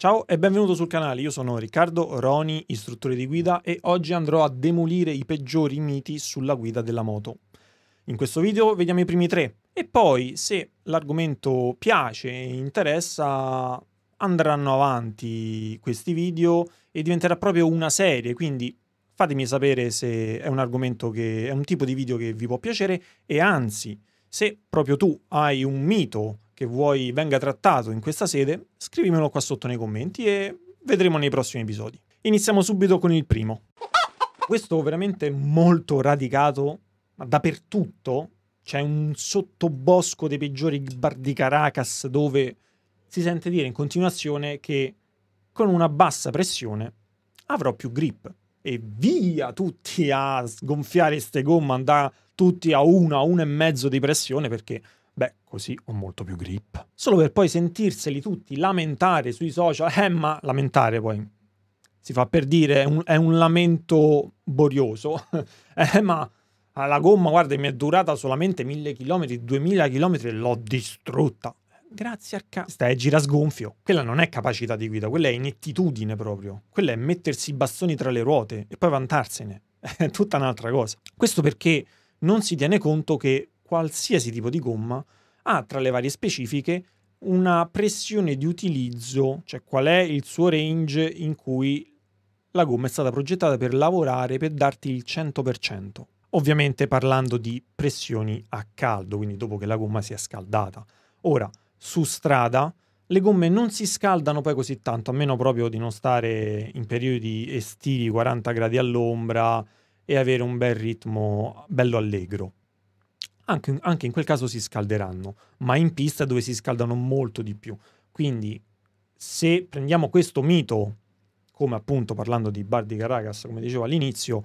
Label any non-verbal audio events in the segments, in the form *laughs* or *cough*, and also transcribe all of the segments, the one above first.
Ciao e benvenuto sul canale, io sono Riccardo Roni, istruttore di guida e oggi andrò a demolire i peggiori miti sulla guida della moto. In questo video vediamo i primi tre e poi se l'argomento piace e interessa andranno avanti questi video e diventerà proprio una serie, quindi fatemi sapere se è un argomento che è un tipo di video che vi può piacere e anzi se proprio tu hai un mito che vuoi venga trattato in questa sede, scrivimelo qua sotto nei commenti e vedremo nei prossimi episodi. Iniziamo subito con il primo. Questo veramente molto radicato, ma dappertutto c'è un sottobosco dei peggiori bar di Caracas dove si sente dire in continuazione che con una bassa pressione avrò più grip. E via tutti a sgonfiare ste gomme, andare tutti a 1, a mezzo di pressione perché Beh, così ho molto più grip. Solo per poi sentirseli tutti lamentare sui social, eh ma lamentare poi si fa per dire, è un, è un lamento borioso, *laughs* eh ma la gomma, guarda, mi è durata solamente mille chilometri, duemila chilometri e l'ho distrutta. Grazie a cazzo. Stai a gira sgonfio. Quella non è capacità di guida, quella è inettitudine proprio. Quella è mettersi i bastoni tra le ruote e poi vantarsene. *laughs* È tutta un'altra cosa. Questo perché non si tiene conto che qualsiasi tipo di gomma ha tra le varie specifiche una pressione di utilizzo, cioè qual è il suo range in cui la gomma è stata progettata per lavorare, per darti il 100%. Ovviamente parlando di pressioni a caldo, quindi dopo che la gomma si è scaldata. Ora, su strada le gomme non si scaldano poi così tanto, a meno proprio di non stare in periodi estivi 40 gradi all'ombra e avere un bel ritmo bello allegro anche, anche in quel caso si scalderanno, ma in pista dove si scaldano molto di più. Quindi se prendiamo questo mito, come appunto parlando di Bardi Caracas, come dicevo all'inizio,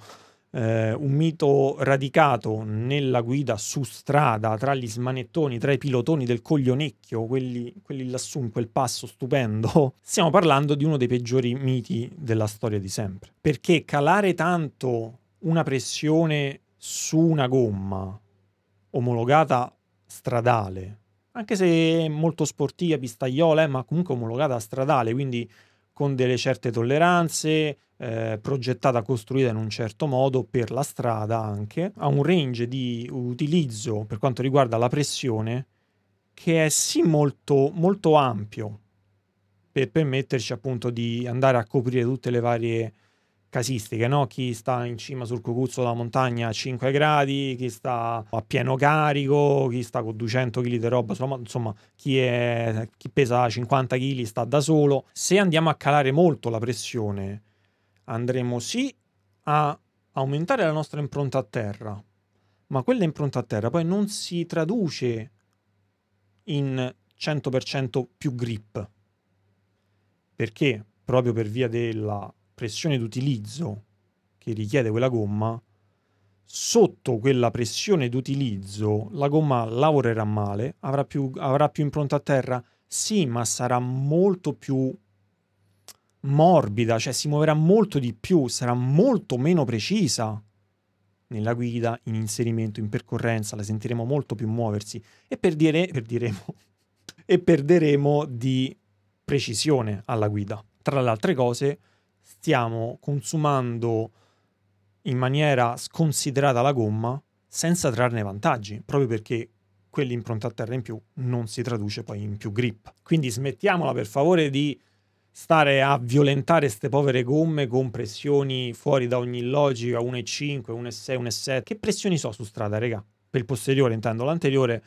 eh, un mito radicato nella guida su strada, tra gli smanettoni, tra i pilotoni del coglionecchio, quelli, quelli lassù in quel passo stupendo, *laughs* stiamo parlando di uno dei peggiori miti della storia di sempre. Perché calare tanto una pressione su una gomma omologata stradale, anche se molto sportiva, pistaiola, eh, ma comunque omologata stradale, quindi con delle certe tolleranze, eh, progettata, costruita in un certo modo per la strada anche, ha un range di utilizzo per quanto riguarda la pressione che è sì molto, molto ampio per permetterci appunto di andare a coprire tutte le varie casistiche, no? chi sta in cima sul cucuzzo della montagna a 5 gradi, chi sta a pieno carico, chi sta con 200 kg di roba, insomma chi, è, chi pesa 50 kg sta da solo. Se andiamo a calare molto la pressione, andremo sì a aumentare la nostra impronta a terra, ma quella impronta a terra poi non si traduce in 100% più grip. Perché? Proprio per via della pressione d'utilizzo che richiede quella gomma, sotto quella pressione d'utilizzo la gomma lavorerà male, avrà più, avrà più impronta a terra, sì, ma sarà molto più morbida, cioè si muoverà molto di più, sarà molto meno precisa nella guida, in inserimento, in percorrenza, la sentiremo molto più muoversi e per dire, per diremo, *laughs* e perderemo di precisione alla guida. Tra le altre cose, stiamo consumando in maniera sconsiderata la gomma senza trarne vantaggi, proprio perché quell'impronta a terra in più non si traduce poi in più grip. Quindi smettiamola per favore di stare a violentare queste povere gomme con pressioni fuori da ogni logica, 1,5, 1,6, 1,7. Che pressioni so su strada, regà? Per il posteriore, intendo l'anteriore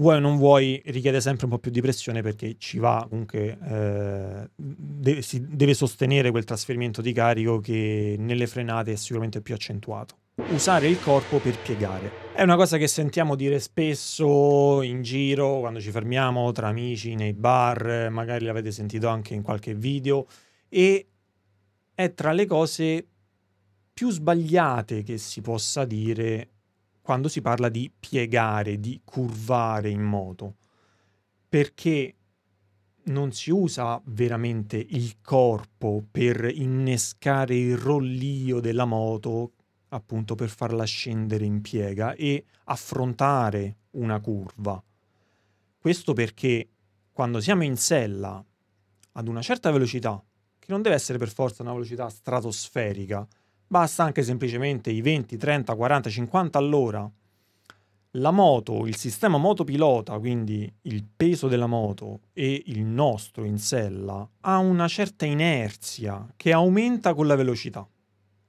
vuoi o non vuoi, richiede sempre un po' più di pressione perché ci va comunque, eh, de- si deve sostenere quel trasferimento di carico che nelle frenate è sicuramente più accentuato. Usare il corpo per piegare. È una cosa che sentiamo dire spesso in giro, quando ci fermiamo tra amici, nei bar, magari l'avete sentito anche in qualche video, e è tra le cose più sbagliate che si possa dire quando si parla di piegare, di curvare in moto, perché non si usa veramente il corpo per innescare il rollio della moto, appunto per farla scendere in piega e affrontare una curva. Questo perché quando siamo in sella ad una certa velocità, che non deve essere per forza una velocità stratosferica, basta anche semplicemente i 20, 30, 40, 50 all'ora. La moto, il sistema motopilota, quindi il peso della moto e il nostro in sella, ha una certa inerzia che aumenta con la velocità,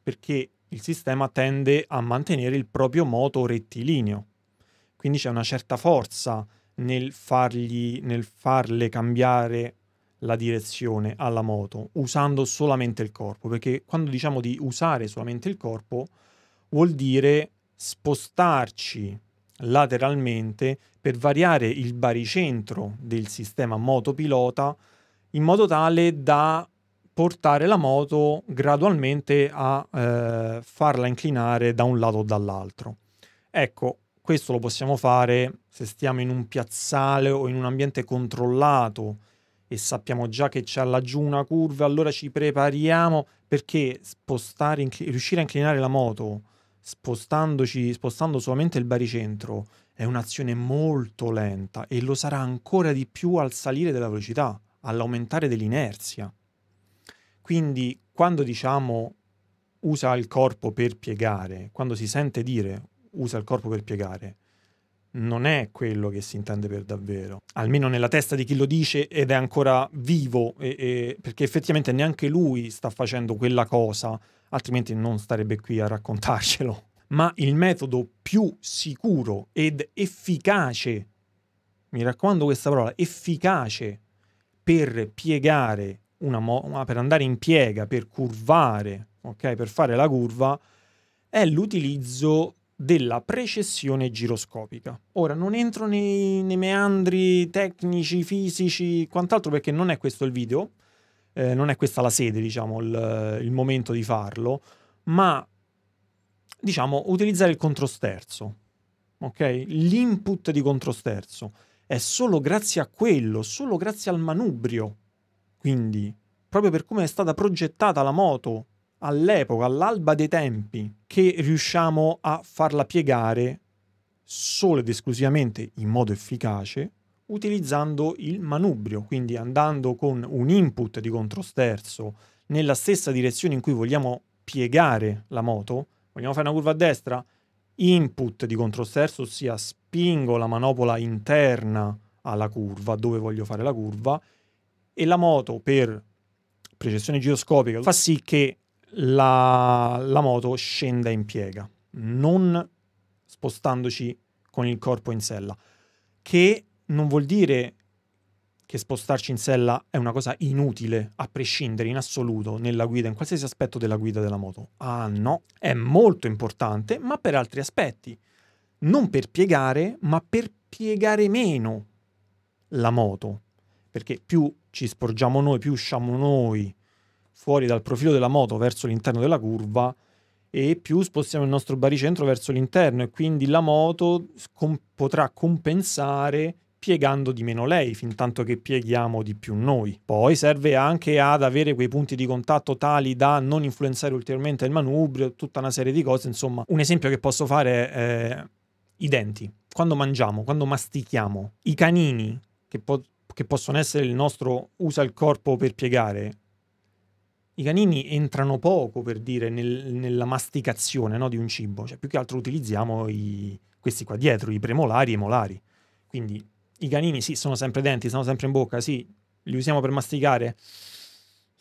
perché il sistema tende a mantenere il proprio moto rettilineo. Quindi c'è una certa forza nel, fargli, nel farle cambiare la direzione alla moto usando solamente il corpo, perché quando diciamo di usare solamente il corpo vuol dire spostarci lateralmente per variare il baricentro del sistema moto pilota in modo tale da portare la moto gradualmente a eh, farla inclinare da un lato o dall'altro. Ecco, questo lo possiamo fare se stiamo in un piazzale o in un ambiente controllato e sappiamo già che c'è laggiù una curva, allora ci prepariamo perché spostare, inc- riuscire a inclinare la moto spostandoci, spostando solamente il baricentro è un'azione molto lenta e lo sarà ancora di più al salire della velocità, all'aumentare dell'inerzia. Quindi quando diciamo usa il corpo per piegare, quando si sente dire usa il corpo per piegare, non è quello che si intende per davvero, almeno nella testa di chi lo dice ed è ancora vivo, e, e, perché effettivamente neanche lui sta facendo quella cosa, altrimenti non starebbe qui a raccontarcelo. Ma il metodo più sicuro ed efficace, mi raccomando questa parola, efficace per piegare una, mo- ah, per andare in piega, per curvare, ok, per fare la curva, è l'utilizzo della precessione giroscopica. Ora non entro nei, nei meandri tecnici, fisici, quant'altro perché non è questo il video, eh, non è questa la sede, diciamo, il, il momento di farlo, ma diciamo utilizzare il controsterzo, ok? L'input di controsterzo è solo grazie a quello, solo grazie al manubrio, quindi proprio per come è stata progettata la moto all'epoca, all'alba dei tempi, che riusciamo a farla piegare solo ed esclusivamente in modo efficace utilizzando il manubrio, quindi andando con un input di controsterzo nella stessa direzione in cui vogliamo piegare la moto, vogliamo fare una curva a destra, input di controsterzo, ossia spingo la manopola interna alla curva, dove voglio fare la curva, e la moto per precessione giroscopica fa sì che la, la moto scenda in piega, non spostandoci con il corpo in sella, che non vuol dire che spostarci in sella è una cosa inutile, a prescindere in assoluto, nella guida, in qualsiasi aspetto della guida della moto. Ah no, è molto importante, ma per altri aspetti. Non per piegare, ma per piegare meno la moto. Perché più ci sporgiamo noi, più usciamo noi fuori dal profilo della moto verso l'interno della curva e più spostiamo il nostro baricentro verso l'interno e quindi la moto com- potrà compensare piegando di meno lei, fin tanto che pieghiamo di più noi. Poi serve anche ad avere quei punti di contatto tali da non influenzare ulteriormente il manubrio, tutta una serie di cose, insomma. Un esempio che posso fare è eh, i denti. Quando mangiamo, quando mastichiamo, i canini che, po- che possono essere il nostro usa il corpo per piegare, i canini entrano poco, per dire, nel, nella masticazione no, di un cibo. Cioè, più che altro utilizziamo i, questi qua dietro, i premolari e i molari. Quindi i canini sì, sono sempre denti, sono sempre in bocca, sì, li usiamo per masticare.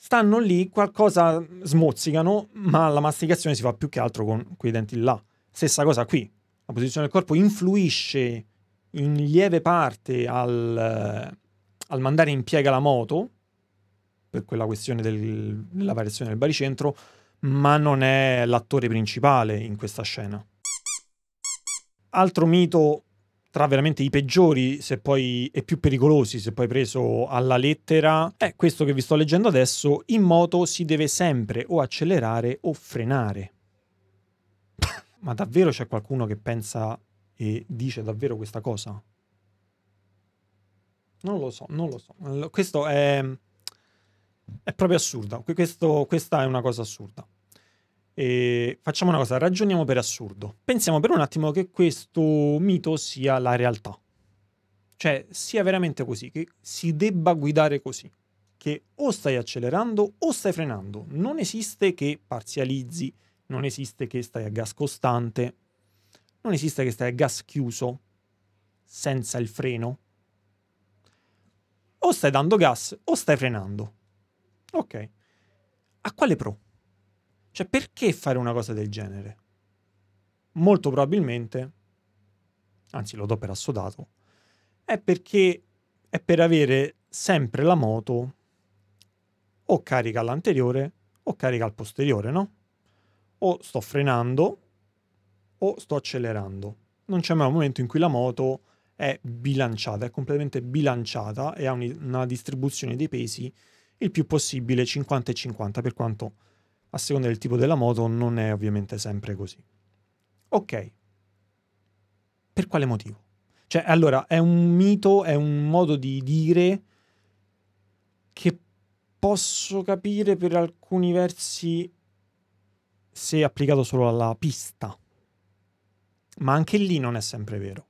Stanno lì, qualcosa smozzicano, ma la masticazione si fa più che altro con quei denti là. Stessa cosa qui, la posizione del corpo influisce in lieve parte al, eh, al mandare in piega la moto, per quella questione del, della variazione del baricentro, ma non è l'attore principale in questa scena. Altro mito tra veramente i peggiori se poi, e più pericolosi, se poi preso alla lettera, è questo che vi sto leggendo adesso, in moto si deve sempre o accelerare o frenare. *laughs* ma davvero c'è qualcuno che pensa e dice davvero questa cosa? Non lo so, non lo so. Questo è è proprio assurda. Questo, questa è una cosa assurda. E facciamo una cosa, ragioniamo per assurdo. Pensiamo per un attimo che questo mito sia la realtà. Cioè, sia veramente così, che si debba guidare così. Che o stai accelerando o stai frenando. Non esiste che parzializzi, non esiste che stai a gas costante, non esiste che stai a gas chiuso, senza il freno. O stai dando gas o stai frenando. Ok. A quale pro? Cioè, perché fare una cosa del genere? Molto probabilmente, anzi lo do per assodato, è perché è per avere sempre la moto o carica all'anteriore o carica al posteriore, no? O sto frenando o sto accelerando. Non c'è mai un momento in cui la moto è bilanciata, è completamente bilanciata e ha una distribuzione dei pesi il più possibile 50 e 50, per quanto a seconda del tipo della moto non è ovviamente sempre così. Ok, per quale motivo? Cioè, allora, è un mito, è un modo di dire che posso capire per alcuni versi se applicato solo alla pista. Ma anche lì non è sempre vero.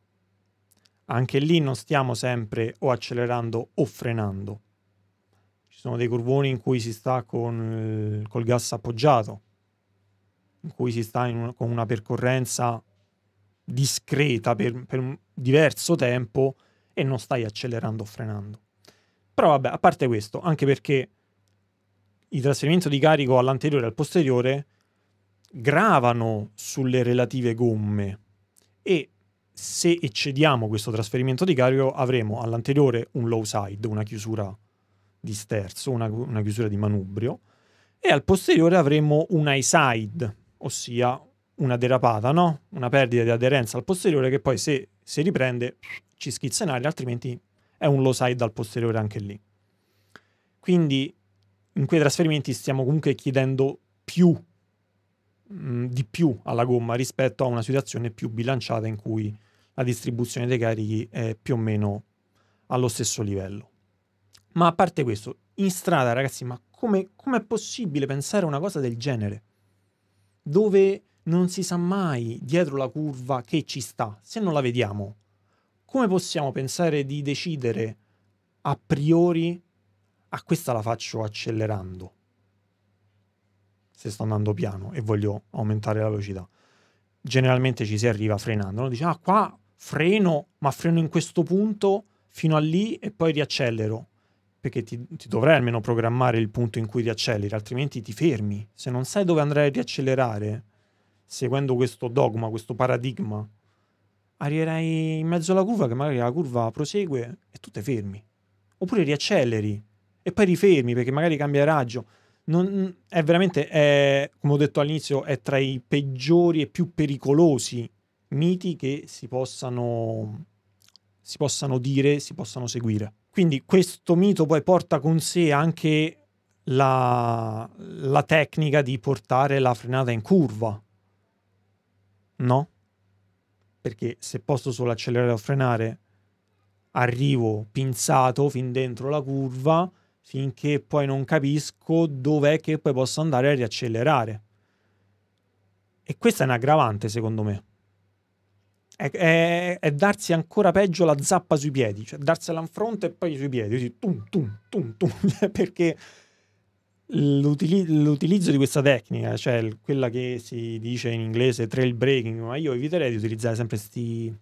Anche lì non stiamo sempre o accelerando o frenando. Ci sono dei curvoni in cui si sta con, eh, col gas appoggiato, in cui si sta una, con una percorrenza discreta per, per, un diverso tempo e non stai accelerando o frenando. Però vabbè, a parte questo, anche perché il trasferimento di carico all'anteriore e al posteriore gravano sulle relative gomme e se eccediamo questo trasferimento di carico avremo all'anteriore un low side, una chiusura di sterzo, una, una chiusura di manubrio, e al posteriore avremo una side, ossia una derapata, no? una perdita di aderenza al posteriore che poi se si riprende ci schizza in aria, altrimenti è un low side al posteriore anche lì. Quindi in quei trasferimenti stiamo comunque chiedendo più mh, mm, di più alla gomma rispetto a una situazione più bilanciata in cui la distribuzione dei carichi è più o meno allo stesso livello. Ma a parte questo, in strada, ragazzi, ma come, è possibile pensare a una cosa del genere? Dove non si sa mai dietro la curva che ci sta, se non la vediamo. Come possiamo pensare di decidere a priori, a questa la faccio accelerando, se sto andando piano e voglio aumentare la velocità? Generalmente ci si arriva frenando, no? dice ah qua freno, ma freno in questo punto fino a lì e poi riaccelero perché ti, ti, dovrai almeno programmare il punto in cui riacceleri, altrimenti ti fermi. Se non sai dove andrai a riaccelerare, seguendo questo dogma, questo paradigma, arriverai in mezzo alla curva che magari la curva prosegue e tu ti fermi. Oppure riacceleri e poi rifermi perché magari cambia raggio. Non, è veramente, è, come ho detto all'inizio, è tra i peggiori e più pericolosi miti che si possano, si possano dire, si possano seguire. Quindi questo mito poi porta con sé anche la, la tecnica di portare la frenata in curva. No? Perché se posso solo accelerare o frenare, arrivo pinzato fin dentro la curva finché poi non capisco dov'è che poi posso andare a riaccelerare. E questa è un aggravante, secondo me è, è, è, darsi ancora peggio la zappa sui piedi, cioè darsela in fronte e poi sui piedi, così tum tum tum tum, *laughs* perché l'utilizzo di questa tecnica, cioè quella che si dice in inglese trail breaking, ma io eviterei di utilizzare sempre questi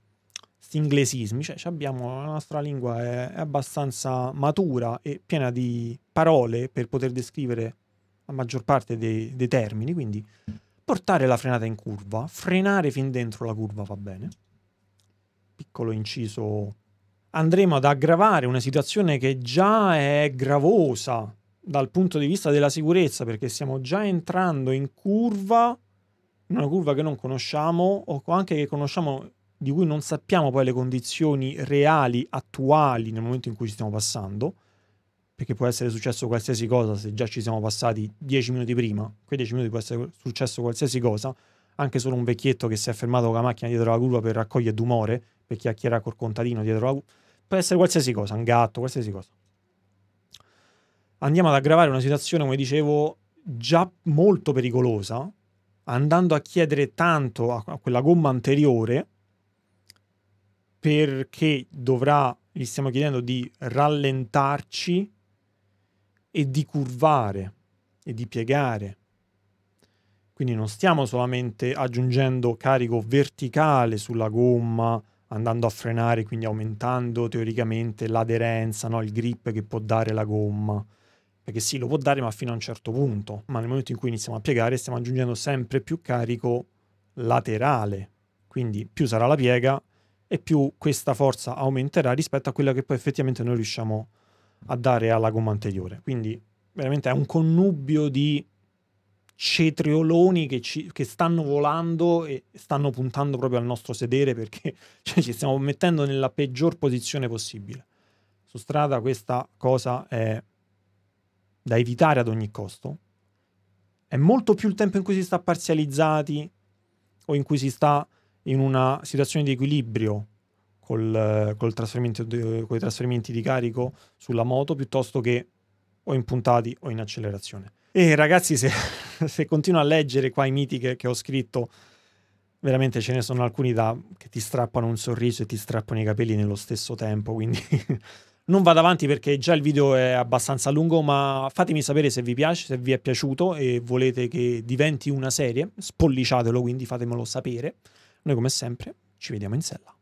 inglesismi, cioè abbiamo, la nostra lingua è, è abbastanza matura e piena di parole per poter descrivere la maggior parte dei, dei termini, quindi portare la frenata in curva, frenare fin dentro la curva va bene piccolo inciso, andremo ad aggravare una situazione che già è gravosa dal punto di vista della sicurezza, perché stiamo già entrando in curva, in una curva che non conosciamo o anche che conosciamo di cui non sappiamo poi le condizioni reali, attuali nel momento in cui ci stiamo passando, perché può essere successo qualsiasi cosa se già ci siamo passati dieci minuti prima, quei dieci minuti può essere successo qualsiasi cosa, anche solo un vecchietto che si è fermato con la macchina dietro la curva per raccogliere d'umore, per chiacchierare col contadino dietro la curva, può essere qualsiasi cosa, un gatto, qualsiasi cosa. Andiamo ad aggravare una situazione, come dicevo, già molto pericolosa, andando a chiedere tanto a quella gomma anteriore, perché dovrà, gli stiamo chiedendo di rallentarci e di curvare e di piegare quindi non stiamo solamente aggiungendo carico verticale sulla gomma andando a frenare, quindi aumentando teoricamente l'aderenza, no? il grip che può dare la gomma. Perché sì, lo può dare, ma fino a un certo punto. Ma nel momento in cui iniziamo a piegare, stiamo aggiungendo sempre più carico laterale. Quindi più sarà la piega e più questa forza aumenterà rispetto a quella che poi effettivamente noi riusciamo a dare alla gomma anteriore. Quindi veramente è un connubio di cetrioloni che, ci, che, stanno volando e stanno puntando proprio al nostro sedere perché *laughs* cioè, ci stiamo mettendo nella peggior posizione possibile. Su strada questa cosa è da evitare ad ogni costo. È molto più il tempo in cui si sta parzializzati o in cui si sta in una situazione di equilibrio col, col trasferimento, con i trasferimenti di carico sulla moto piuttosto che o in puntati o in accelerazione. E ragazzi, se *laughs* se continuo a leggere qua i miti che, che ho scritto, veramente ce ne sono alcuni da, che ti strappano un sorriso e ti strappano i capelli nello stesso tempo, quindi *laughs* non vado avanti perché già il video è abbastanza lungo, ma fatemi sapere se vi piace, se vi è piaciuto e volete che diventi una serie, spolliciatelo, quindi fatemelo sapere. Noi come sempre ci vediamo in sella.